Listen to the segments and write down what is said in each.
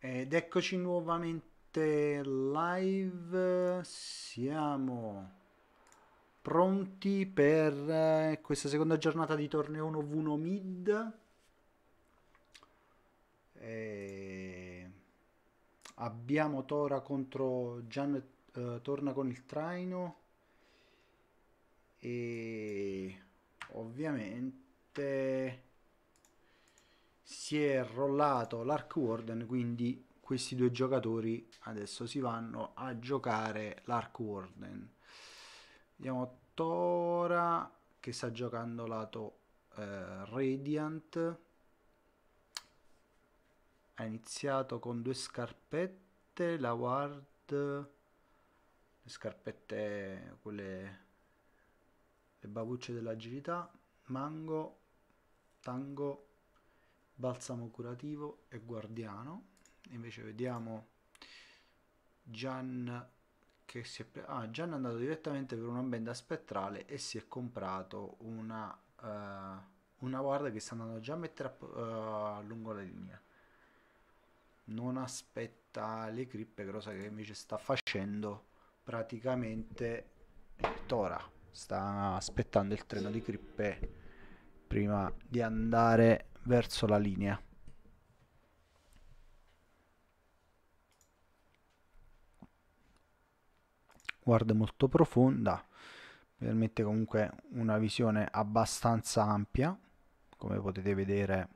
Ed eccoci nuovamente live, siamo pronti per eh, questa seconda giornata di torneo 1v1 mid. E abbiamo Tora contro Gian eh, torna con il traino e ovviamente si è rollato l'arc warden quindi questi due giocatori adesso si vanno a giocare l'arc warden vediamo Tora che sta giocando lato eh, Radiant ha iniziato con due scarpette la ward le scarpette quelle le babucce dell'agilità mango tango balsamo curativo e guardiano invece vediamo Gian che si è ah, Gian è andato direttamente per una benda spettrale e si è comprato una, uh, una guardia che sta andando già a mettere a, uh, lungo la linea non aspetta le crippe cosa che invece sta facendo praticamente Tora sta aspettando il treno di crippe prima di andare verso la linea. Guarda molto profonda, permette comunque una visione abbastanza ampia, come potete vedere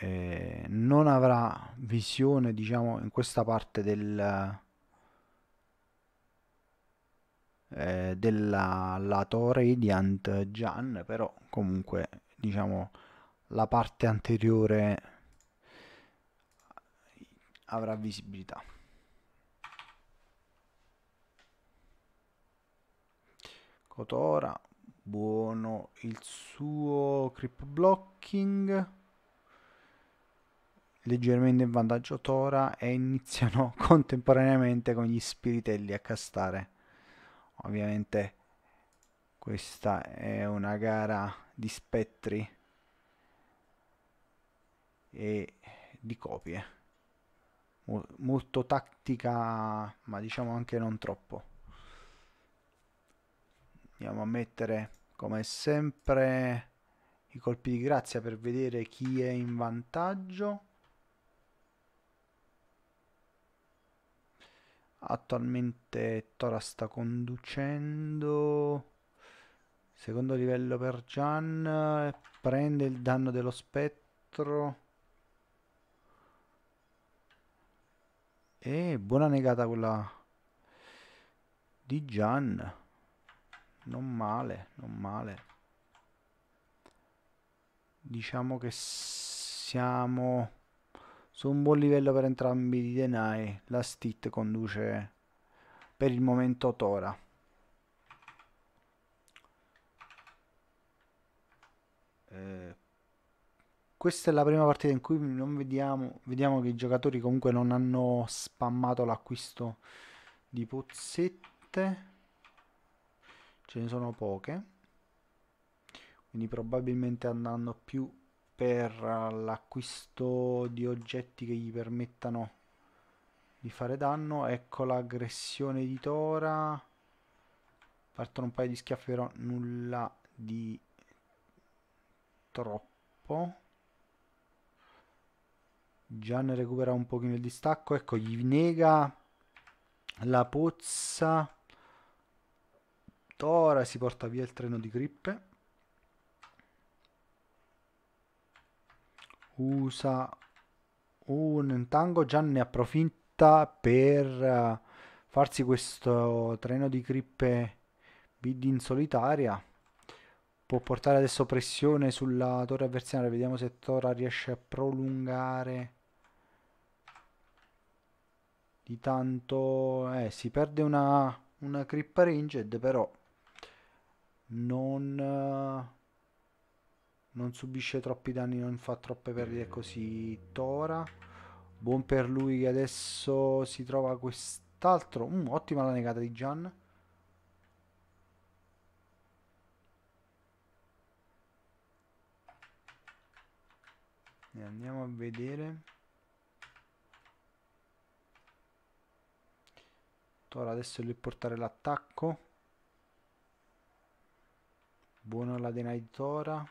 eh, non avrà visione diciamo in questa parte del, eh, della lato radiant Gian però comunque diciamo la parte anteriore avrà visibilità Cotora buono il suo creep blocking leggermente in vantaggio Tora e iniziano contemporaneamente con gli spiritelli a castare ovviamente questa è una gara di spettri e di copie molto tattica ma diciamo anche non troppo andiamo a mettere come sempre i colpi di grazia per vedere chi è in vantaggio attualmente Tora sta conducendo Secondo livello per Gian, eh, prende il danno dello spettro. E buona negata quella di Gian. Non male, non male. Diciamo che siamo su un buon livello per entrambi i denai. La Stit conduce per il momento Tora. Eh, questa è la prima partita in cui non vediamo, vediamo che i giocatori comunque non hanno spammato l'acquisto di pozzette. Ce ne sono poche. Quindi probabilmente andando più per l'acquisto di oggetti che gli permettano di fare danno. Ecco l'aggressione di Tora. Partono un paio di schiaffi però nulla di troppo ne recupera un pochino il distacco ecco gli nega la pozza Tora si porta via il treno di grippe usa un tango già ne approfitta per eh, farsi questo treno di grippe bid in solitaria può portare adesso pressione sulla torre avversaria vediamo se Tora riesce a prolungare di tanto eh, si perde una, una creep ranged però non non subisce troppi danni, non fa troppe perdite eh. così Tora. Buon per lui che adesso si trova quest'altro. Mm, ottima la negata di Gian. e andiamo a vedere Tora adesso è lui portare l'attacco buono la denai di Tora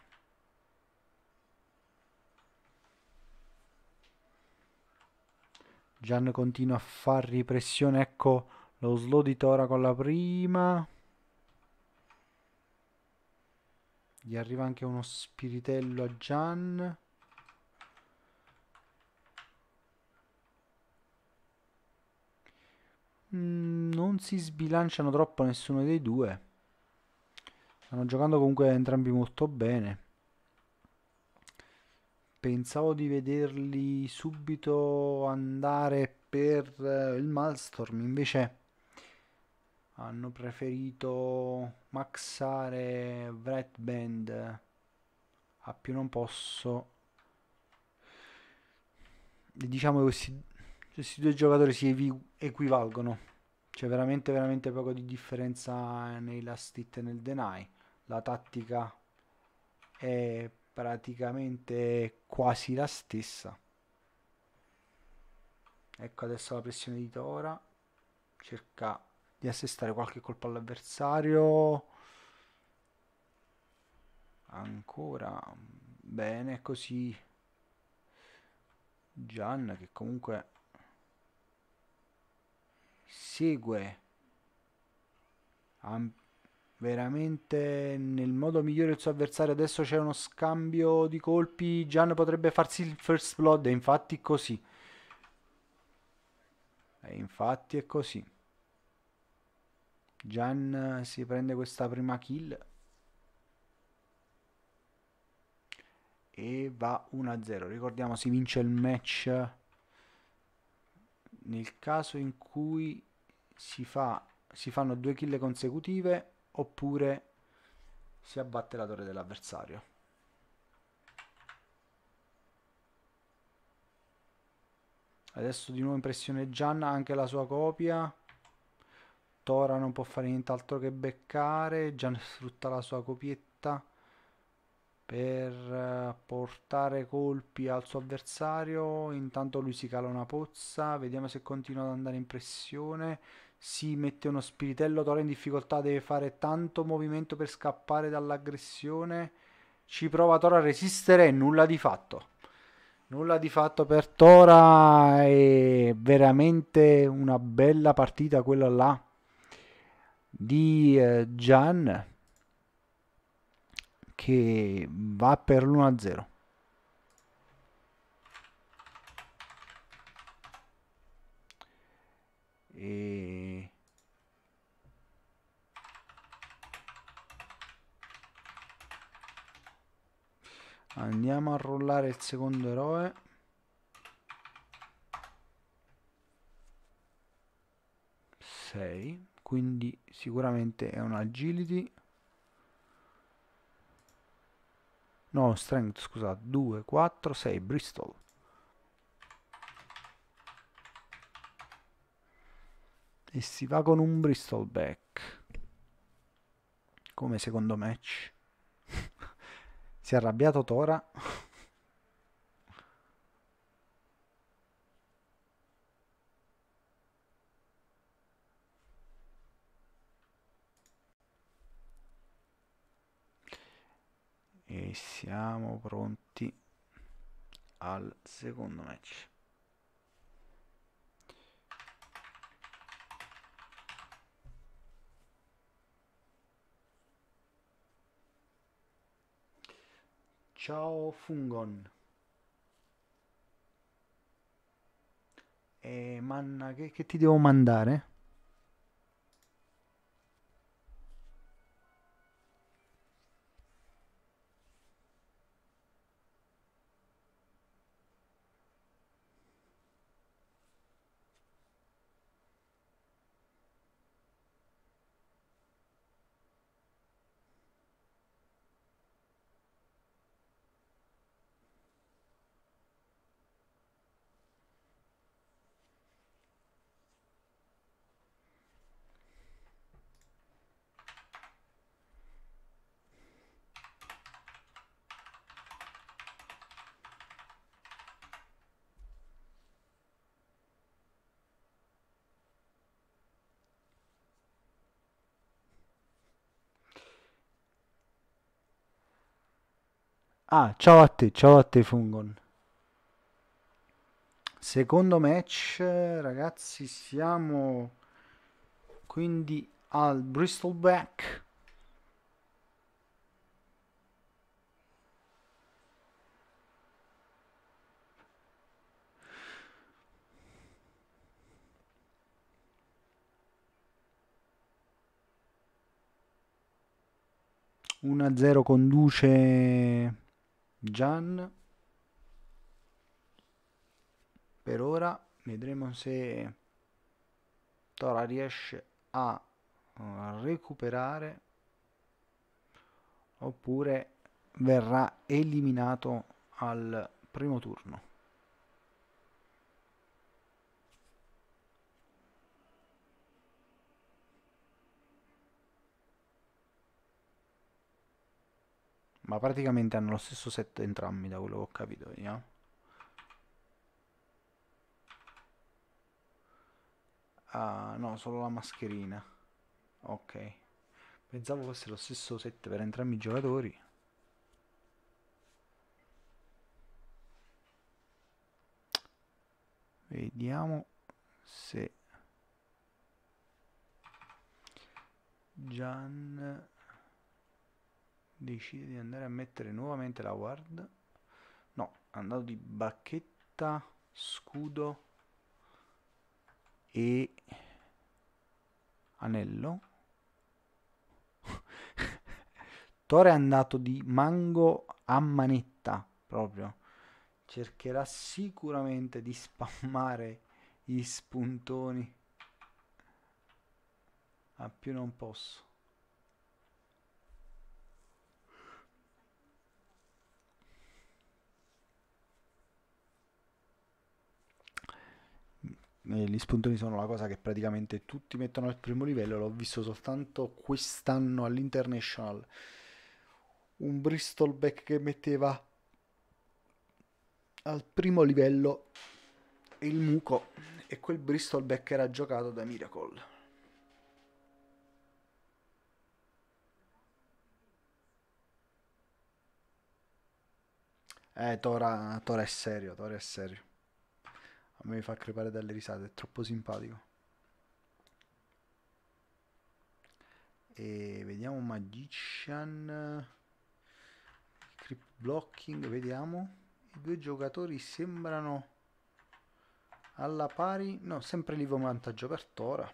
Gian continua a far ripressione ecco lo slow di Tora con la prima gli arriva anche uno spiritello a Gian Mm, non si sbilanciano troppo nessuno dei due. Stanno giocando comunque entrambi molto bene. Pensavo di vederli subito andare per eh, il Malstorm, invece hanno preferito maxare Vretband eh, a più non posso. Diciamo che questi questi due giocatori si equivalgono. C'è veramente, veramente poco di differenza nei last hit e nel deny. La tattica è praticamente quasi la stessa. Ecco adesso la pressione di Tora. Cerca di assestare qualche colpo all'avversario. Ancora bene così. Gian che comunque segue am- veramente nel modo migliore il suo avversario. Adesso c'è uno scambio di colpi. Gian potrebbe farsi il first blood. E infatti è così. E infatti è così. Gian si prende questa prima kill. E va 1-0. Ricordiamo si vince il match nel caso in cui si, fa, si fanno due kill consecutive oppure si abbatte la torre dell'avversario. Adesso di nuovo in pressione Gianna, anche la sua copia. Tora non può fare nient'altro che beccare, Gian sfrutta la sua copietta per eh, portare colpi al suo avversario intanto lui si cala una pozza vediamo se continua ad andare in pressione si mette uno spiritello Toro in difficoltà deve fare tanto movimento per scappare dall'aggressione ci prova Tora a resistere nulla di fatto nulla di fatto per Tora è veramente una bella partita quella là di eh, Gian che va per l'1-0. E... Andiamo a rollare il secondo eroe. Sei. Quindi sicuramente è un agility. no strength scusate 2 4 6 bristol e si va con un bristol back come secondo match si è arrabbiato Tora e siamo pronti al secondo match ciao Fungon e manna che, che ti devo mandare? Ah, ciao a te, ciao a te Fungon. Secondo match, ragazzi, siamo quindi al Bristol Back. a zero conduce Gian per ora vedremo se Tora riesce a eh, recuperare oppure verrà eliminato al primo turno Ma praticamente hanno lo stesso set entrambi, da quello che ho capito, io. Ah, no, solo la mascherina. Ok. Pensavo fosse lo stesso set per entrambi i giocatori. Vediamo se... Gian decide di andare a mettere nuovamente la ward no, è andato di bacchetta scudo e anello Tore è andato di mango a manetta proprio cercherà sicuramente di spammare gli spuntoni a più non posso gli spuntoni sono la cosa che praticamente tutti mettono al primo livello, l'ho visto soltanto quest'anno all'International. Un Bristol back che metteva al primo livello il muco e quel Bristol back era giocato da Miracle. Eh, Tora, Tora è serio, Tora è serio. A me mi fa crepare dalle risate, è troppo simpatico. E vediamo Magician. Creep blocking, vediamo. I due giocatori sembrano alla pari. No, sempre lì vantaggio per Tora.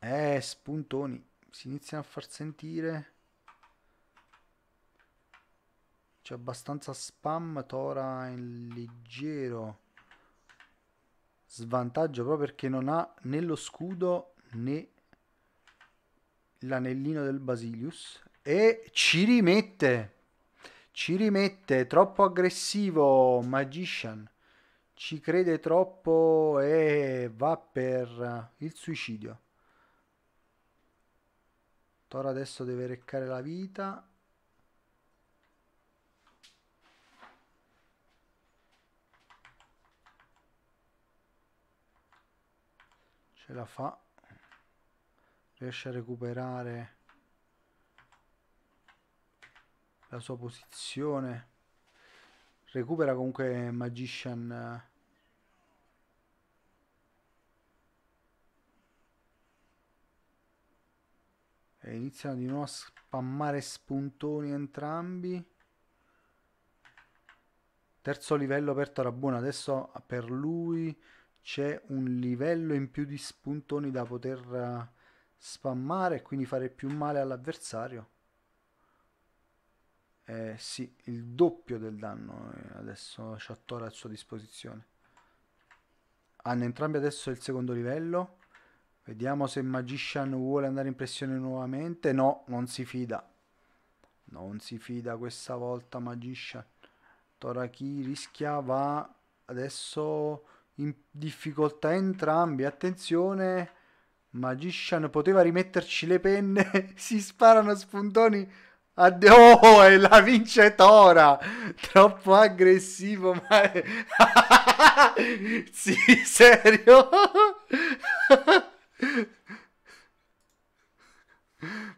Eh, spuntoni. Si iniziano a far sentire. C'è abbastanza spam, Tora in leggero svantaggio proprio perché non ha né lo scudo né l'anellino del Basilius e ci rimette ci rimette troppo aggressivo Magician ci crede troppo e va per il suicidio Tora adesso deve reccare la vita ce la fa riesce a recuperare la sua posizione recupera comunque Magician eh, e iniziano di nuovo a spammare spuntoni entrambi terzo livello aperto a Tarabona adesso per lui c'è un livello in più di spuntoni da poter eh, spammare e quindi fare più male all'avversario eh sì, il doppio del danno eh, adesso Shattora a sua disposizione hanno entrambi adesso il secondo livello vediamo se Magician vuole andare in pressione nuovamente no, non si fida non si fida questa volta Magician Toraki rischia va adesso in difficoltà entrambi. Attenzione, Magician poteva rimetterci le penne. si sparano spuntoni. Addio, oh, è la Tora. Troppo aggressivo, ma... sì, serio?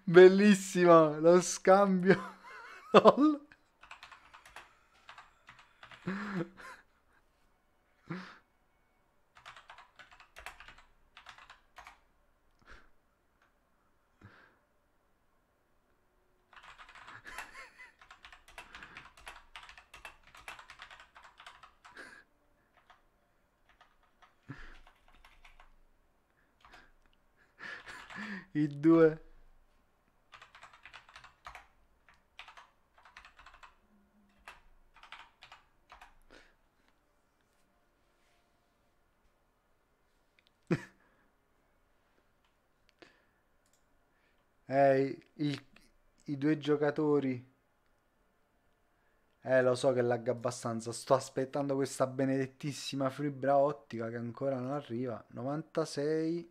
Bellissimo, lo scambio. il 2 eh, i, i due giocatori eh, lo so che lagga abbastanza. Sto aspettando questa benedettissima fibra ottica che ancora non arriva. 96.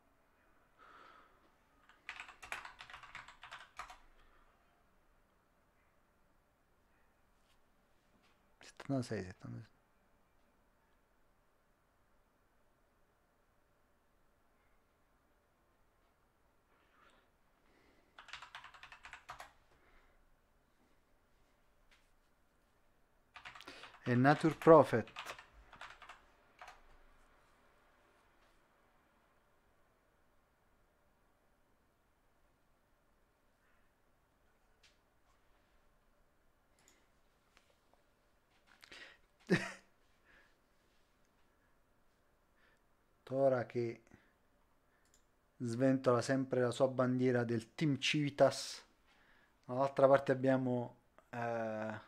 Nasıl heyecanlanıyorsun? E Nature Prophet che sventola sempre la sua bandiera del Team Civitas. Dall'altra parte abbiamo eh,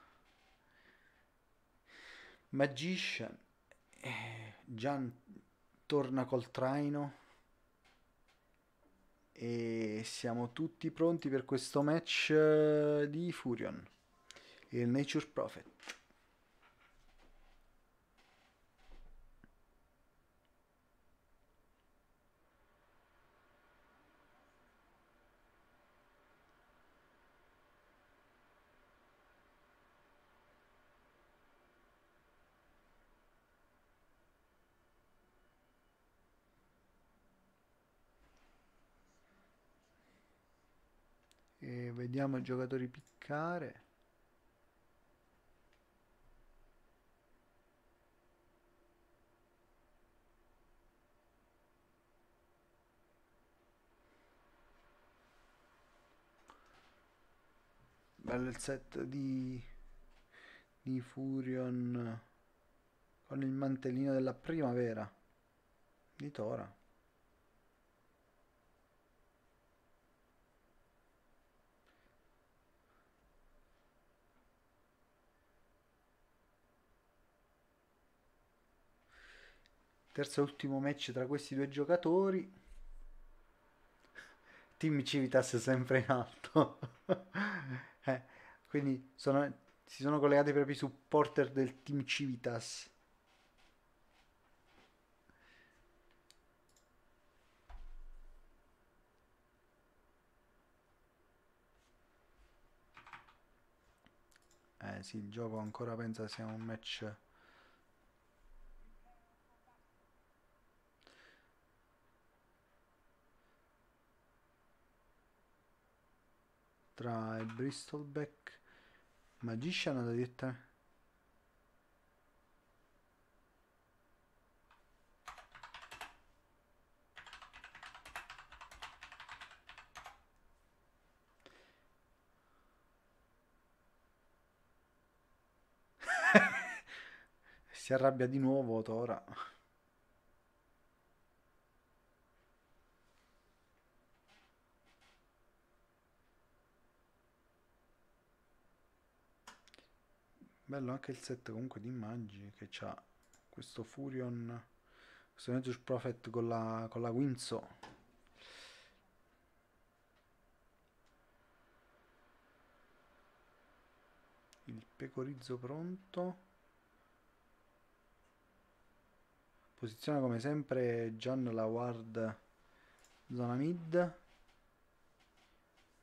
Magician. Eh, Gian torna col traino. E siamo tutti pronti per questo match eh, di Furion. Il Nature Prophet. vediamo i giocatori piccare. Bello il set di, di Furion con il mantellino della primavera di Tora. terzo e ultimo match tra questi due giocatori Team Civitas è sempre in alto eh, quindi sono, si sono collegati proprio i supporter del Team Civitas Eh sì, il gioco ancora pensa sia un match tra il Bristolback Magician alla direttamente si arrabbia di nuovo Tora bello anche il set comunque di immagini che c'ha questo Furion questo Nature Prophet con la, con la Winso il pecorizzo pronto posiziona come sempre Gian la ward zona mid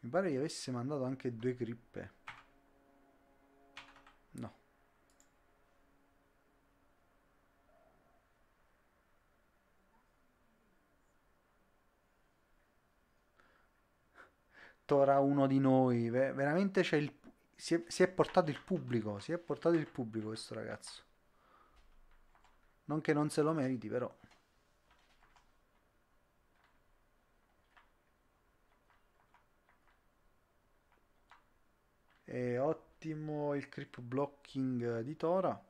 mi pare gli avesse mandato anche due grippe era uno di noi. veramente c'è il, si è, si, è, portato il pubblico. Si è portato il pubblico questo ragazzo. Non che non se lo meriti, però. È ottimo il creep blocking di Tora.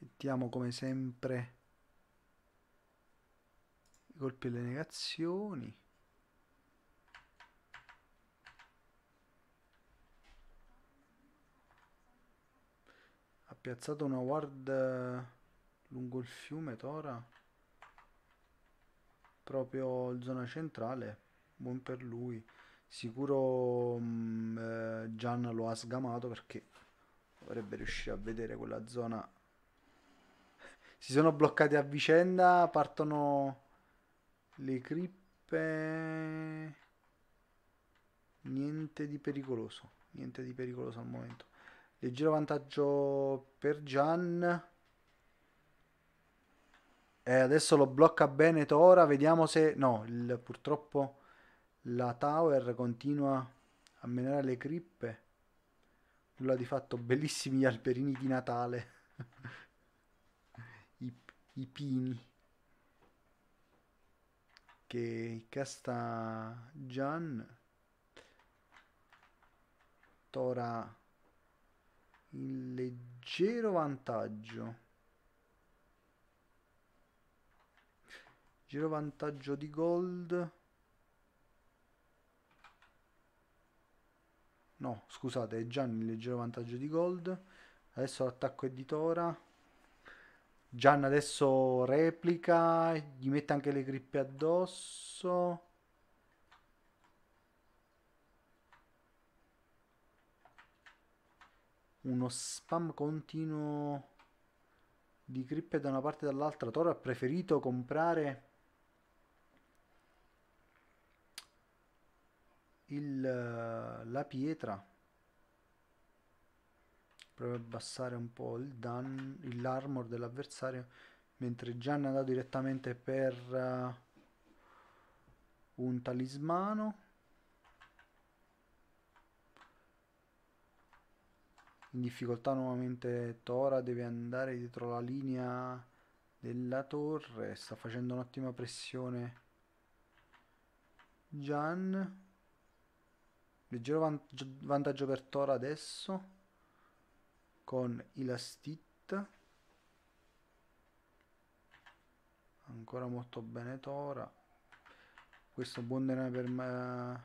Mettiamo come sempre colpi e le negazioni. Ha piazzato una ward eh, lungo il fiume Tora. Proprio in zona centrale. Buon per lui. Sicuro mh, mm, eh, Gian lo ha sgamato perché dovrebbe riuscire a vedere quella zona si sono bloccati a vicenda, partono le crippe niente di pericoloso niente di pericoloso al momento leggero vantaggio per Gian e eh, adesso lo blocca bene Tora vediamo se no il, purtroppo la tower continua a menare le crippe nulla di fatto bellissimi gli alberini di Natale I, i pini che casta Jan Tora in leggero vantaggio leggero vantaggio di gold no scusate è già in leggero vantaggio di gold adesso l'attacco è di Tora Gian adesso replica, gli mette anche le grippe addosso. Uno spam continuo di grippe da una parte e dall'altra. Toro ha preferito comprare il, la pietra proprio abbassare un po' il danno l'armor dell'avversario mentre Gian è andato direttamente per uh, un talismano in difficoltà nuovamente Tora deve andare dietro la linea della torre sta facendo un'ottima pressione Gian leggero van vantaggio per Tora adesso con Ilastit ancora molto bene Tora questo buon denaro per,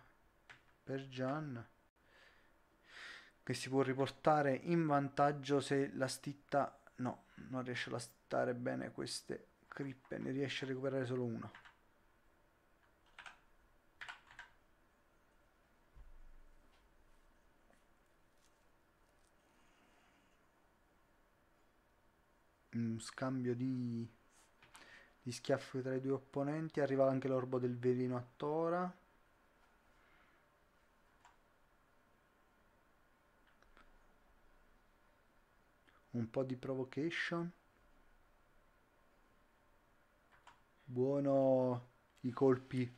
per Gian che si può riportare in vantaggio se la stitta no, non riesce a stare bene queste crippe ne riesce a recuperare solo una un scambio di, di schiaffi tra i due opponenti. Arriva anche l'orbo del veleno a Tora. Un po' di provocation. Buono i colpi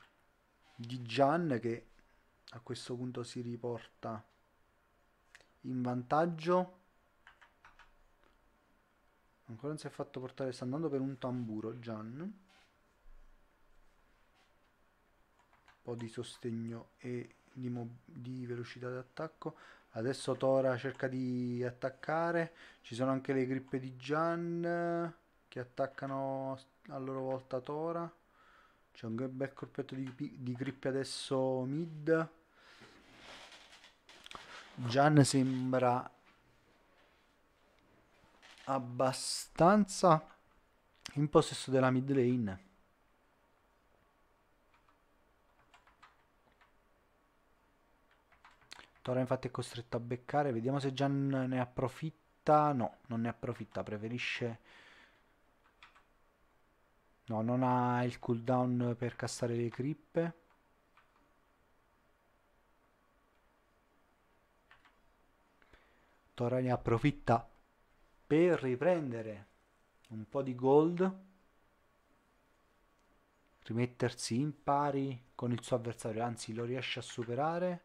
di Gian che a questo punto si riporta in vantaggio. Ancora non si è fatto portare, sta andando per un tamburo Gian. Un po' di sostegno e di, di velocità d'attacco. Adesso Tora cerca di attaccare. Ci sono anche le grippe di Gian che attaccano a loro volta Tora. C'è un bel colpetto di, di grippe adesso mid. Gian sembra abbastanza in possesso della mid lane. Tora infatti è costretto a beccare, vediamo se Gian ne approfitta. No, non ne approfitta, preferisce... No, non ha il cooldown per castare le crippe. Tora ne approfitta per riprendere un po' di gold, rimettersi in pari con il suo avversario, anzi lo riesce a superare.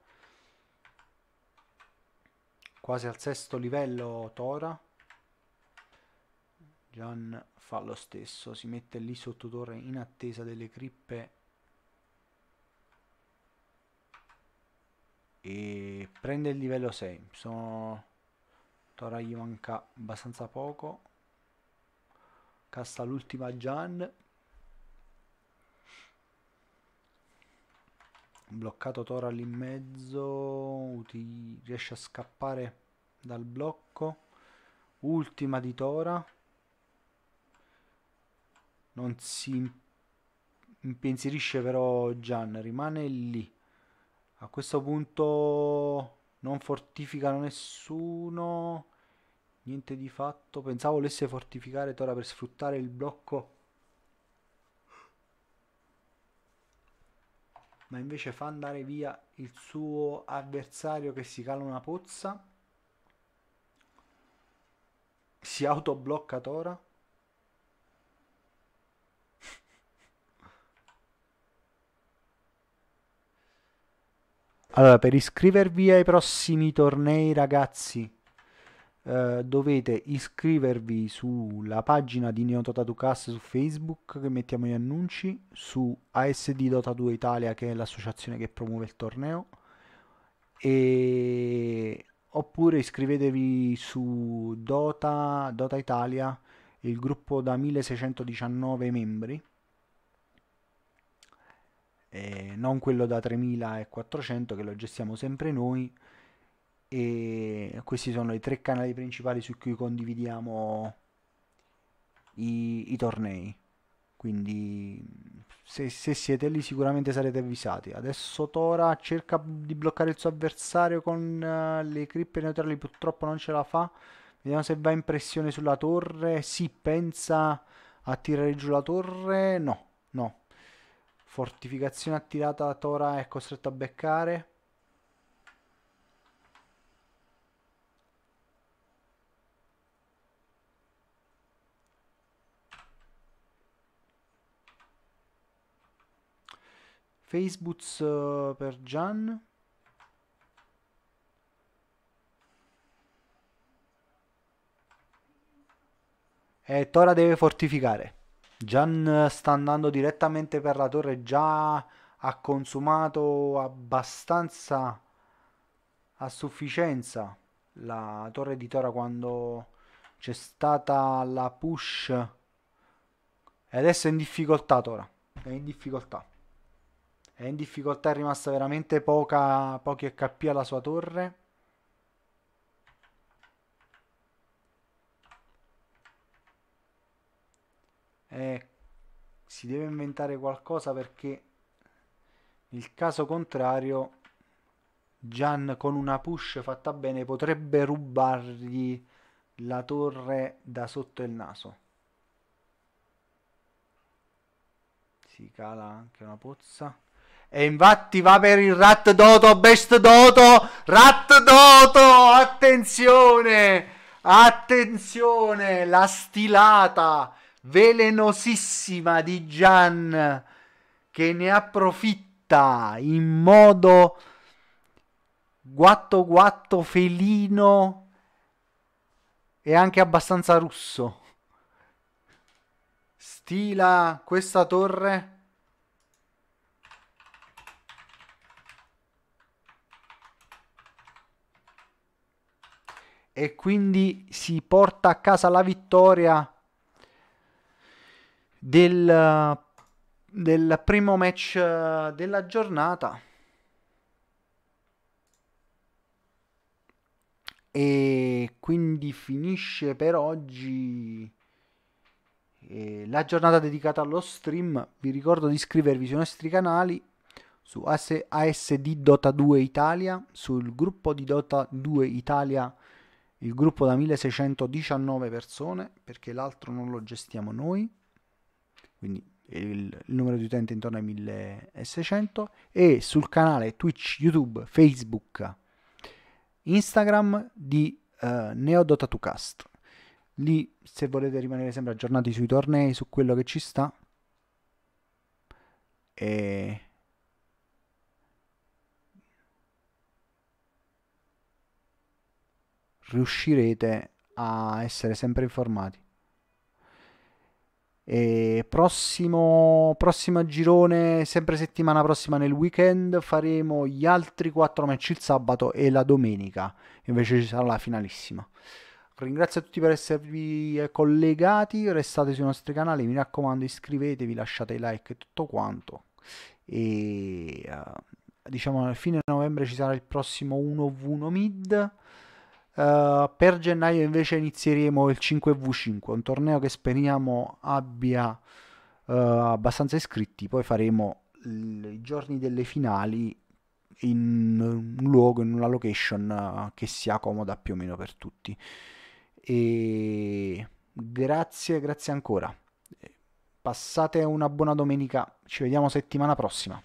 Quasi al sesto livello Tora. Gian fa lo stesso, si mette lì sotto torre in attesa delle crippe e prende il livello 6. Sono ora gli manca abbastanza poco cassa l'ultima Jan. bloccato Tora lì in mezzo Ti riesce a scappare dal blocco ultima di Tora non si impensierisce però Gian rimane lì a questo punto non fortificano nessuno Niente di fatto. Pensavo volesse fortificare Tora per sfruttare il blocco. Ma invece fa andare via il suo avversario che si cala una pozza. Si autoblocca Tora. Allora, per iscrivervi ai prossimi tornei, ragazzi, eh, dovete iscrivervi sulla pagina di NeoTotaducast su Facebook che mettiamo gli annunci, su ASD Dota 2 Italia che è l'associazione che promuove il torneo e oppure iscrivetevi su Dota, Dota Italia, il gruppo da 1619 membri, e non quello da 3400 che lo gestiamo sempre noi e questi sono i tre canali principali su cui condividiamo i, i tornei quindi se, se, siete lì sicuramente sarete avvisati adesso Tora cerca di bloccare il suo avversario con uh, le crippe neutrali purtroppo non ce la fa vediamo se va in pressione sulla torre si pensa a tirare giù la torre no no fortificazione attirata Tora è costretto a beccare Facebook eh, per Gian. E eh, Tora deve fortificare. Gian sta andando direttamente per la torre, già ha consumato abbastanza a sufficienza la torre di Tora quando c'è stata la push. E adesso è in difficoltà Tora, è in difficoltà. È in difficoltà, è rimasta veramente poca, pochi HP alla sua torre. Eh, si deve inventare qualcosa perché nel caso contrario Gian con una push fatta bene potrebbe rubargli la torre da sotto il naso. Si cala anche una pozza. E infatti va per il Rat Doto, Best Doto, Rat Doto, attenzione, attenzione, la stilata velenosissima di Gian che ne approfitta in modo guatto guatto felino e anche abbastanza russo. Stila questa torre e quindi si porta a casa la vittoria del, del primo match eh, della giornata. E quindi finisce per oggi eh, la giornata dedicata allo stream. Vi ricordo di iscrivervi sui nostri canali su ASD Dota 2 Italia, sul gruppo di Dota 2 Italia il gruppo da 1619 persone perché l'altro non lo gestiamo noi, quindi il, numero di utenti intorno ai 1600 e sul canale Twitch, YouTube, Facebook, Instagram di eh, Neodotatucast. Lì se volete rimanere sempre aggiornati sui tornei, su quello che ci sta. E riuscirete a essere sempre informati. E prossimo, prossimo girone, sempre settimana prossima nel weekend, faremo gli altri 4 match il sabato e la domenica, invece ci sarà la finalissima. Ringrazio a tutti per esservi collegati, restate sui nostri canali, mi raccomando iscrivetevi, lasciate i like e tutto quanto. E eh, diciamo a fine novembre ci sarà il prossimo 1v1 mid eh, per gennaio invece inizieremo il 5v5, un torneo che speriamo abbia uh, abbastanza iscritti, poi faremo i giorni delle finali in un luogo, in una location uh, che sia comoda più o meno per tutti. E grazie, grazie ancora. Passate una buona domenica, ci vediamo settimana prossima.